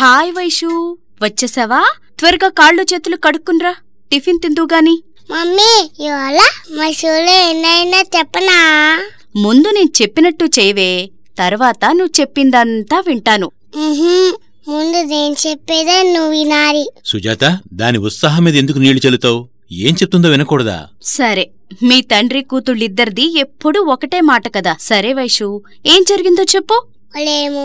hi Vaishu వచ్చేసావా త్వరగా కాళ్ళు చేతులు కడుక్కుండ్రా టిఫిన్ తిందుగాని మమ్మీ ఇవాళ ఏమైనా చెప్పనా ముందు నేను చెప్పినట్టు చేయవే తర్వాత నువ్వు చెప్పిందంతా వింటాను ముందు నేను చెప్పేదే నువ్వు వినాలి సుజాత దాని ఉత్సాహం మీద ఎందుకు నీళ్లు చల్లుతావు ఏం చెప్తుందో వినకూడదా సరే మీ తండ్రి కూతుళ్ళిద్దరిది ఎప్పుడూ ఒకటే మాట కదా సరే వైషు ఏం జరిగిందో చెప్పు వాళ్ళేమో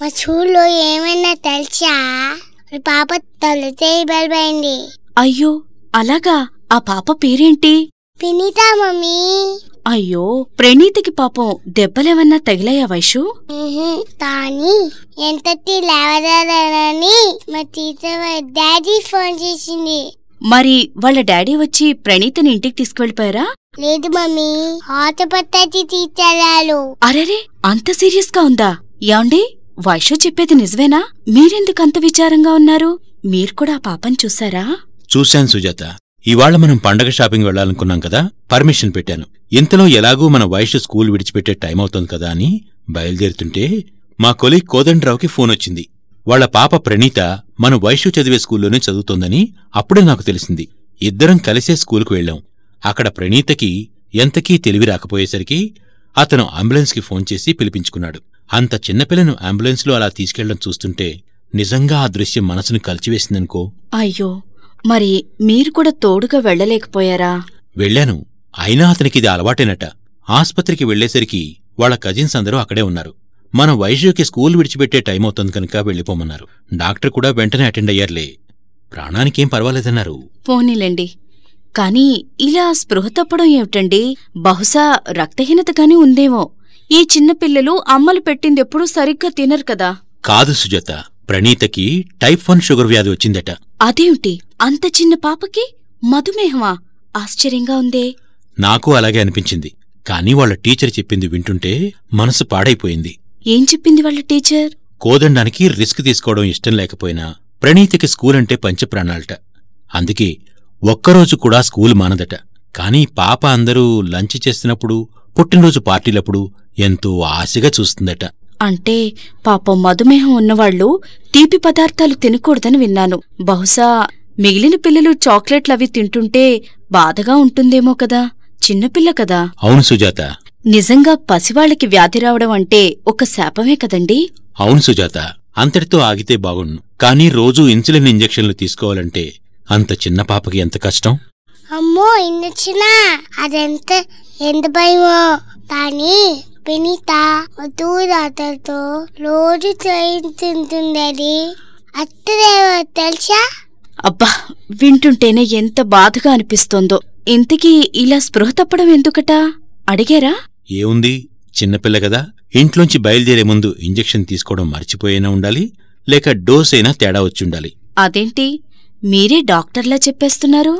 మా చూలో ఏమైనా తెలుసా పాప తొలితే బలిపోయింది అయ్యో అలాగా ఆ పాప పేరేంటి పినీత మమ్మీ అయ్యో ప్రణీతికి పాపం దెబ్బలేమన్నా తగిలాయా వైషు కానీ ఎంత లేవదాలని మా టీచర్ డాడీ ఫోన్ చేసింది మరి వాళ్ళ డాడీ వచ్చి ప్రణీతని ఇంటికి తీసుకువెళ్ళిపోయారా లేదు మమ్మీ ఆటపత్తి తీసుకెళ్ళాలు అరే అంత సీరియస్ గా ఉందా యాండి వైషో చెప్పేది నిజమేనా మీరెందుకు అంత విచారంగా ఉన్నారు మీరు కూడా ఆ పాపని చూసారా చూశాను సుజాత ఇవాళ మనం పండగ షాపింగ్ వెళ్లాలనుకున్నాం కదా పర్మిషన్ పెట్టాను ఇంతలో ఎలాగూ మన వయసు స్కూల్ విడిచిపెట్టే టైం అవుతుంది కదా అని బయలుదేరుతుంటే మా కొలీగ్ కోదండరావుకి ఫోన్ వచ్చింది వాళ్ల పాప ప్రణీత మన వైశ్యు చదివే స్కూల్లోనే చదువుతోందని అప్పుడే నాకు తెలిసింది ఇద్దరం కలిసే స్కూలుకు వెళ్లాం అక్కడ ప్రణీతకి ఎంతకీ తెలివి రాకపోయేసరికి అతను అంబులెన్స్కి ఫోన్ చేసి పిలిపించుకున్నాడు అంత చిన్నపిల్లను అంబులెన్స్లో అలా తీసుకెళ్లడం చూస్తుంటే నిజంగా ఆ దృశ్యం మనసును కలిచివేసిందనుకో అయ్యో మరి మీరు కూడా తోడుగా వెళ్లలేకపోయారా వెళ్లాను అయినా అతనికిది అలవాటేనట ఆస్పత్రికి వెళ్లేసరికి వాళ్ల కజిన్స్ అందరూ అక్కడే ఉన్నారు మనం వైజుకి స్కూల్ విడిచిపెట్టే టైం అవుతుంది కనుక వెళ్ళిపోమన్నారు డాక్టర్ కూడా వెంటనే అటెండ్ అయ్యారులే ప్రాణానికేం పర్వాలేదన్నారు పోనీలండి కానీ ఇలా స్పృహ తప్పడం ఏమిటండి బహుశా రక్తహీనత కానీ ఉందేమో ఈ చిన్నపిల్లలు అమ్మలు పెట్టిందెప్పుడూ సరిగ్గా తినరు కదా కాదు సుజాత ప్రణీతకి టైప్ వన్ షుగర్ వ్యాధి వచ్చిందట అదేమిటి అంత చిన్న పాపకి మధుమేహమా ఆశ్చర్యంగా ఉందే నాకు అలాగే అనిపించింది కానీ వాళ్ళ టీచర్ చెప్పింది వింటుంటే మనసు పాడైపోయింది ఏం చెప్పింది వాళ్ళ టీచర్ కోదండానికి రిస్క్ తీసుకోవడం ఇష్టం లేకపోయినా ప్రణీతికి స్కూల్ అంటే పంచప్రాణాలట అందుకే ఒక్కరోజు కూడా స్కూల్ మానదట కానీ పాప అందరూ లంచ్ చేస్తున్నప్పుడు పుట్టినరోజు పార్టీలప్పుడు ఎంతో ఆశగా చూస్తుందట అంటే పాపం మధుమేహం ఉన్నవాళ్లు తీపి పదార్థాలు తినకూడదని విన్నాను బహుశా మిగిలిన పిల్లలు చాక్లెట్లవి తింటుంటే బాధగా ఉంటుందేమో కదా చిన్నపిల్ల కదా అవును సుజాత నిజంగా పసివాళ్ళకి వ్యాధి రావడం అంటే ఒక శాపమే కదండి అవును సుజాత అంతటితో ఆగితే బాగుండు కానీ రోజూ ఇన్సులిన్ ఇంజెక్షన్లు తీసుకోవాలంటే అంత చిన్న పాపకి ఎంత కష్టం అమ్మో ఇన్నొచ్చిన అదెంత ఎంత భయమో కానీ వినీత వధు దాతతో రోజు చేయించుంటుందని అత్తదేవ తెలుసా అబ్బా వింటుంటేనే ఎంత బాధగా అనిపిస్తోందో ఇంతకీ ఇలా స్పృహ తప్పడం ఎందుకట అడిగారా ఏముంది చిన్నపిల్ల కదా ఇంట్లోంచి బయలుదేరే ముందు ఇంజెక్షన్ తీసుకోవడం మర్చిపోయినా ఉండాలి లేక డోస్ అయినా తేడా వచ్చుండాలి అదేంటి మీరే డాక్టర్లా చెప్పేస్తున్నారు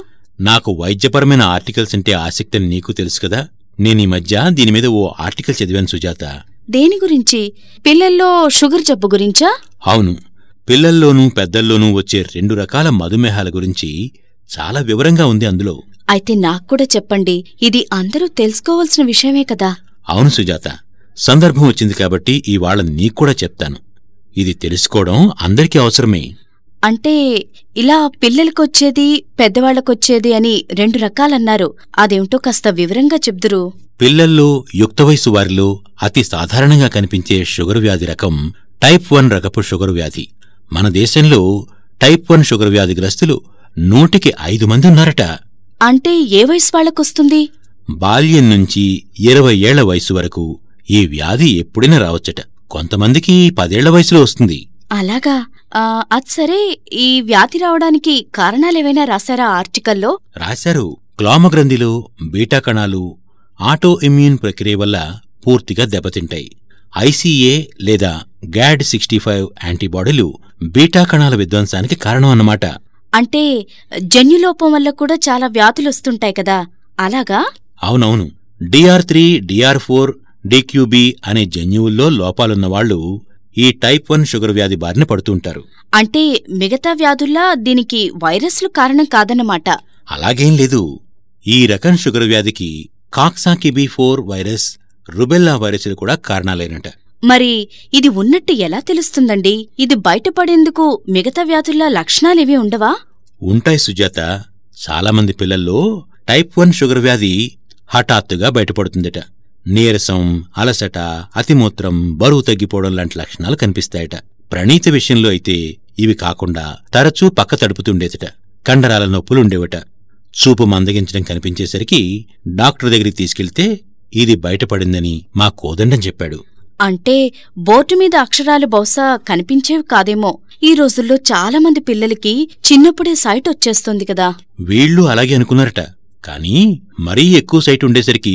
నాకు వైద్యపరమైన ఆర్టికల్స్ అంటే ఆసక్తిని నీకు తెలుసు కదా నేను ఈ మధ్య దీని మీద ఓ ఆర్టికల్ చదివాను సుజాత దేని గురించి పిల్లల్లో షుగర్ జబ్బు గురించా అవును పిల్లల్లోనూ పెద్దల్లోనూ వచ్చే రెండు రకాల మధుమేహాల గురించి చాలా వివరంగా ఉంది అందులో అయితే నాక్కూడా చెప్పండి ఇది అందరూ తెలుసుకోవాల్సిన విషయమే కదా అవును సుజాత సందర్భం వచ్చింది కాబట్టి ఇవాళ నీక్కూడా చెప్తాను ఇది తెలుసుకోవడం అందరికీ అవసరమే అంటే ఇలా పిల్లలకొచ్చేది పెద్దవాళ్లకొచ్చేది అని రెండు రకాలన్నారు అదేంటో కాస్త వివరంగా చెప్దురు పిల్లల్లో యుక్త వయసు వారిలో అతి సాధారణంగా కనిపించే షుగర్ వ్యాధి రకం టైప్ వన్ రకపు షుగర్ వ్యాధి మన దేశంలో టైప్ వన్ షుగర్ వ్యాధి గ్రస్తులు నూటికి ఐదు మంది ఉన్నారట అంటే ఏ వయసు వాళ్లకొస్తుంది బాల్యం నుంచి ఇరవై ఏళ్ల వయసు వరకు ఈ వ్యాధి ఎప్పుడైనా రావచ్చట కొంతమందికి పదేళ్ల వయసులో వస్తుంది అలాగా అది సరే ఈ వ్యాధి రావడానికి కారణాలేవైనా రాశారా ఆర్టికల్లో రాశారు క్లామగ్రంథిలో బీటా కణాలు ఆటో ఇమ్యూన్ ప్రక్రియ వల్ల పూర్తిగా దెబ్బతింటాయి ఐసీఏ లేదా గ్యాడ్ సిక్స్టీ ఫైవ్ యాంటీబాడీలు బీటా కణాల విధ్వంసానికి కారణం అన్నమాట అంటే జన్యులోపం వల్ల కూడా చాలా వ్యాధులు వస్తుంటాయి కదా అలాగా అవునవును DR three DR four DQB అనే జన్యువుల్లో లోపాలున్నవాళ్లు ఈ టైప్ వన్ షుగర్ వ్యాధి బారిన పడుతుంటారు అంటే మిగతా వ్యాధుల్లా దీనికి వైరస్లు కారణం కాదన్నమాట అలాగేం లేదు ఈ రకం షుగర్ వ్యాధికి Coxsackie B four virus rubella వైరస్లు కూడా కారణాలేనట మరి ఇది ఉన్నట్టు ఎలా తెలుస్తుందండి ఇది బయటపడేందుకు మిగతా వ్యాధుల్లా లక్షణాలేవి ఉండవా ఉంటాయి సుజాత చాలామంది పిల్లల్లో టైప్ వన్ షుగర్ వ్యాధి హఠాత్తుగా బయటపడుతుందట నీరసం అలసట అతిమూత్రం బరువు తగ్గిపోవడం లాంటి లక్షణాలు కనిపిస్తాయట ప్రణీత విషయంలో అయితే ఇవి కాకుండా తరచూ పక్క తడుపుతుండేదట కండరాల నొప్పులుండేవట చూపు మందగించడం కనిపించేసరికి డాక్టర్ దగ్గరికి తీసుకెళ్తే ఇది బయటపడిందని మా కోదండం చెప్పాడు అంటే బోర్డు మీద అక్షరాలు బహుశా కనిపించేవి కాదేమో ఈ రోజుల్లో చాలామంది పిల్లలకి చిన్నప్పుడే సైట్ వచ్చేస్తుంది కదా వీళ్ళు అలాగే అనుకున్నారట కానీ మరీ ఎక్కువ సైట్ ఉండేసరికి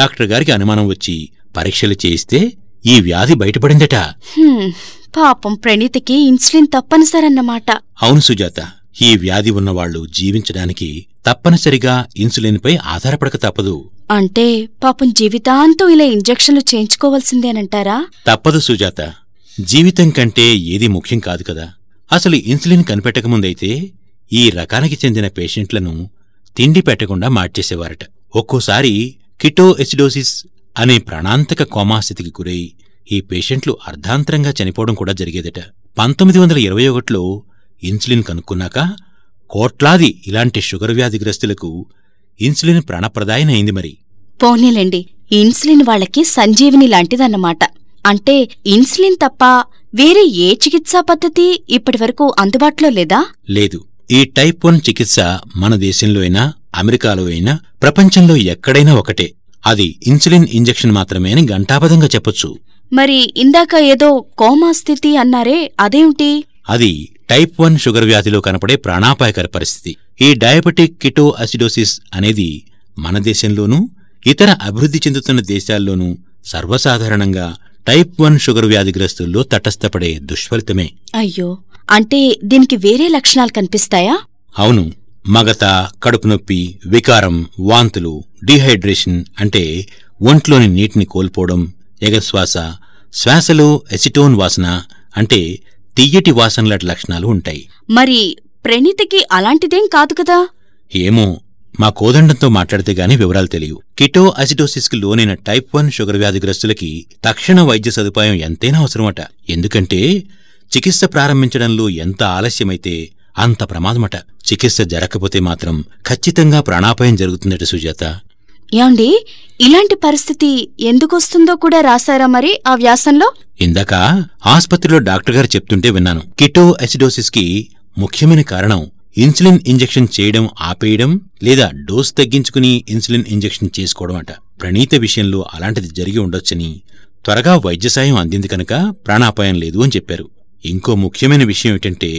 డాక్టర్ గారికి అనుమానం వచ్చి పరీక్షలు చేయిస్తే ఈ వ్యాధి బయటపడిందట పాపం ప్రణీతికి ఇన్సులిన్ తప్పనిసరన్నమాట అవును సుజాత ఈ వ్యాధి ఉన్నవాళ్లు జీవించడానికి తప్పనిసరిగా ఇన్సులిన్పై ఆధారపడక తప్పదు అంటే పాపం జీవితాంతం ఇలా ఇంజెక్షన్లు చేయించుకోవాల్సిందేనంటారా తప్పదు సుజాత జీవితం కంటే ఏది ముఖ్యం కాదు కదా అసలు ఇన్సులిన్ కనిపెట్టకముందైతే ఈ రకానికి చెందిన పేషెంట్లను తిండి పెట్టకుండా మార్చేసేవారట ఒక్కోసారి కిటో ఎసిడోసిస్ అనే ప్రాణాంతక కోమాస్థితికి గురై ఈ పేషెంట్లు అర్ధాంతరంగా చనిపోవడం కూడా జరిగేదట పంతొమ్మిది వందల ఇరవై ఒకటిలో ఇన్సులిన్ కనుక్కున్నాక కోట్లాది ఇలాంటి షుగర్ వ్యాధిగ్రస్తులకు ఇన్సులిన్ ప్రాణప్రదాయం అయింది మరి పోనీలండి ఇన్సులిన్ వాళ్ళకి సంజీవిని లాంటిదన్నమాట అంటే ఇన్సులిన్ తప్ప వేరే ఏ చికిత్సా పద్ధతి ఇప్పటివరకు అందుబాటులో లేదా లేదు ఈ టైప్ వన్ చికిత్స మన దేశంలో అయినా అమెరికాలో అయినా ప్రపంచంలో ఎక్కడైనా ఒకటే అది ఇన్సులిన్ ఇంజెక్షన్ మాత్రమే అని గంటాపదంగా చెప్పొచ్చు మరి ఇందాక ఏదో కోమా స్థితి అన్నారే అదేమిటి అది టైప్ వన్ షుగర్ వ్యాధిలో కనపడే ప్రాణాపాయకర పరిస్థితి ఈ డయాబెటిక్ కిటో అసిడోసిస్ అనేది మన దేశంలోనూ ఇతర అభివృద్ధి చెందుతున్న దేశాల్లోనూ సర్వసాధారణంగా టైప్ వన్ షుగర్ వ్యాధిగ్రస్తుల్లో తటస్థపడే దుష్ఫలితమే అయ్యో అంటే దీనికి వేరే లక్షణాలు కనిపిస్తాయా అవును మగత కడుపు నొప్పి వికారం వాంతులు డీహైడ్రేషన్ అంటే ఒంట్లోని నీటిని కోల్పోవడం ఎగశ్వాస శ్వాసలో ఎసిటోన్ వాసన అంటే తియ్యటి వాసనలాంటి లక్షణాలు ఉంటాయి మరి ప్రణీతికి అలాంటిదేం కాదు కదా ఏమో మా కోదండంతో మాట్లాడితే గాని వివరాలు తెలియవు కిటో అసిడోసిస్కి లోనైన టైప్ వన్ షుగర్ వ్యాధిగ్రస్తులకి తక్షణ వైద్య సదుపాయం ఎంతైనా అవసరమట ఎందుకంటే చికిత్స ప్రారంభించడంలో ఎంత ఆలస్యమైతే అంత ప్రమాదమట చికిత్స జరగకపోతే మాత్రం ఖచ్చితంగా ప్రాణాపాయం జరుగుతుందట సుజాత ఏమండి ఇలాంటి పరిస్థితి ఎందుకొస్తుందో కూడా రాశారా మరి ఆ వ్యాసంలో ఇందాక ఆస్పత్రిలో డాక్టర్ గారు చెప్తుంటే విన్నాను కిటో కి ముఖ్యమైన కారణం ఇన్సులిన్ ఇంజెక్షన్ చేయడం ఆపేయడం లేదా డోస్ తగ్గించుకుని ఇన్సులిన్ ఇంజెక్షన్ చేసుకోవడం అట ప్రణీత విషయంలో అలాంటిది జరిగి ఉండొచ్చని త్వరగా వైద్య సాయం అందింది కనుక ప్రాణాపాయం లేదు అని చెప్పారు ఇంకో ముఖ్యమైన విషయం ఏంటంటే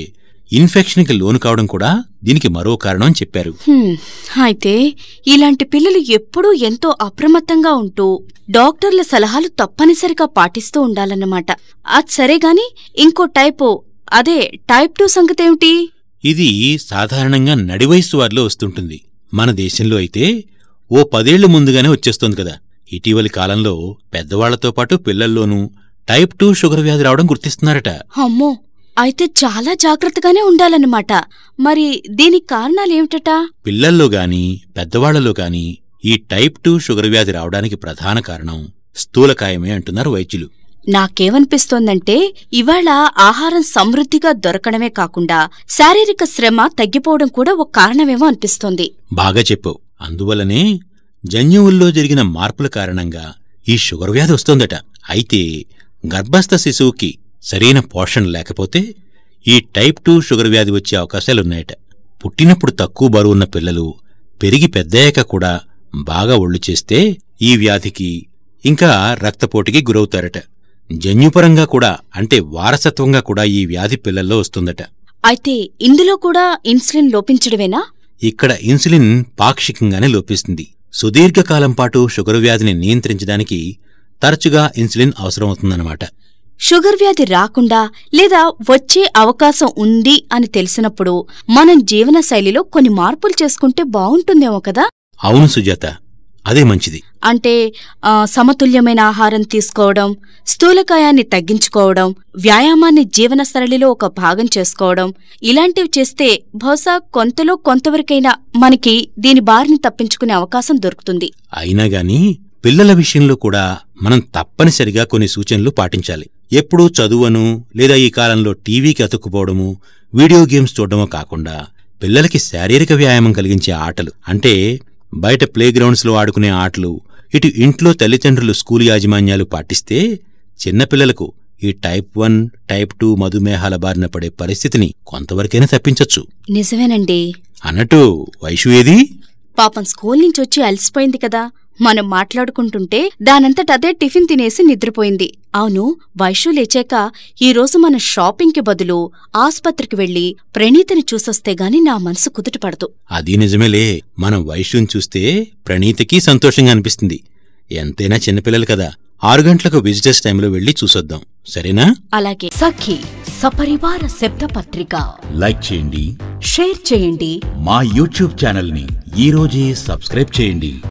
ఇన్ఫెక్షన్కి లోను కావడం కూడా దీనికి మరో కారణం చెప్పారు అయితే ఇలాంటి పిల్లలు ఎప్పుడూ ఎంతో అప్రమత్తంగా ఉంటూ డాక్టర్ల సలహాలు తప్పనిసరిగా పాటిస్తూ ఉండాలన్నమాట అది సరేగాని ఇంకో టైపు అదే టైప్ టూ సంగతేమిటి ఇది సాధారణంగా నడివయసు వారిలో వస్తుంటుంది మన దేశంలో అయితే ఓ పదేళ్లు ముందుగానే వచ్చేస్తుంది కదా ఇటీవలి కాలంలో పెద్దవాళ్లతో పాటు పిల్లల్లోనూ టైప్ టూ షుగర్ వ్యాధి రావడం గుర్తిస్తున్నారట అమ్మో అయితే చాలా జాగ్రత్తగానే ఉండాలన్నమాట మరి దీనికి కారణాలేమిట పిల్లల్లో గాని పెద్దవాళ్లలో గాని ఈ టైప్ టూ షుగర్ వ్యాధి రావడానికి ప్రధాన కారణం స్థూలకాయమే అంటున్నారు వైద్యులు నాకేమనిపిస్తోందంటే ఇవాళ ఆహారం సమృద్ధిగా దొరకడమే కాకుండా శారీరక శ్రమ తగ్గిపోవడం కూడా ఒక కారణమేమో అనిపిస్తోంది బాగా చెప్పు అందువల్లనే జన్యువుల్లో జరిగిన మార్పుల కారణంగా ఈ షుగర్ వ్యాధి వస్తోందట అయితే గర్భస్థ శిశువుకి సరైన పోషణ లేకపోతే ఈ టైప్ టూ షుగర్ వ్యాధి వచ్చే అవకాశాలున్నాయట పుట్టినప్పుడు తక్కువ బరువున్న పిల్లలు పెరిగి పెద్దయ్యాక కూడా బాగా ఒళ్ళు చేస్తే ఈ వ్యాధికి ఇంకా రక్తపోటుకి గురవుతారట జన్యుపరంగా కూడా అంటే వారసత్వంగా కూడా ఈ వ్యాధి పిల్లల్లో వస్తుందట అయితే ఇందులో కూడా ఇన్సులిన్ లోపించడమేనా ఇక్కడ ఇన్సులిన్ పాక్షికంగానే లోపిస్తుంది సుదీర్ఘకాలం పాటు షుగర్ వ్యాధిని నియంత్రించడానికి తరచుగా ఇన్సులిన్ అవసరమవుతుందన్నమాట షుగర్ వ్యాధి రాకుండా లేదా వచ్చే అవకాశం ఉంది అని తెలిసినప్పుడు మనం జీవనశైలిలో కొన్ని మార్పులు చేసుకుంటే బావుంటుందేమో కదా అవును సుజాత అదే మంచిది అంటే సమతుల్యమైన ఆహారం తీసుకోవడం స్థూలకాయాన్ని తగ్గించుకోవడం వ్యాయామాన్ని జీవన సరళిలో ఒక భాగం చేసుకోవడం ఇలాంటివి చేస్తే బహుశా కొంతలో కొంతవరకైనా మనకి దీని బారిని తప్పించుకునే అవకాశం దొరుకుతుంది అయినా గాని పిల్లల విషయంలో కూడా మనం తప్పనిసరిగా కొన్ని సూచనలు పాటించాలి ఎప్పుడూ చదువను లేదా ఈ కాలంలో టీవీకి అతుక్కుపోవడము వీడియో గేమ్స్ చూడడమో కాకుండా పిల్లలకి శారీరక వ్యాయామం కలిగించే ఆటలు అంటే బయట ప్లేగ్రౌండ్స్లో ఆడుకునే ఆటలు ఇటు ఇంట్లో తల్లిదండ్రులు స్కూల్ యాజమాన్యాలు పాటిస్తే చిన్నపిల్లలకు ఈ టైప్ వన్ టైప్ టూ మధుమేహాల బారిన పడే పరిస్థితిని కొంతవరకైనా తప్పించొచ్చు నిజమేనండి అన్నట్టు వైషు ఏది పాపం స్కూల్ నుంచి వచ్చి అలసిపోయింది కదా మనం మాట్లాడుకుంటుంటే దానంతట అదే టిఫిన్ తినేసి నిద్రపోయింది అవును వైషు లేచాక ఈరోజు మన షాపింగ్కి బదులు ఆస్పత్రికి వెళ్లి ప్రణీతిని చూసొస్తే గాని నా మనసు కుదుటపడదు అది నిజమేలే మనం వైషుని చూస్తే ప్రణీతికి సంతోషంగా అనిపిస్తుంది ఎంతైనా చిన్నపిల్లలు కదా ఆరు గంటలకు విజిటర్స్ టైంలో వెళ్లి చూసొద్దాం సరేనా అలాగే సఖి సపరివార శబ్ద పత్రిక లైక్ చేయండి షేర్ చేయండి మా యూట్యూబ్ ఛానల్ని ఈరోజే సబ్స్క్రైబ్ చేయండి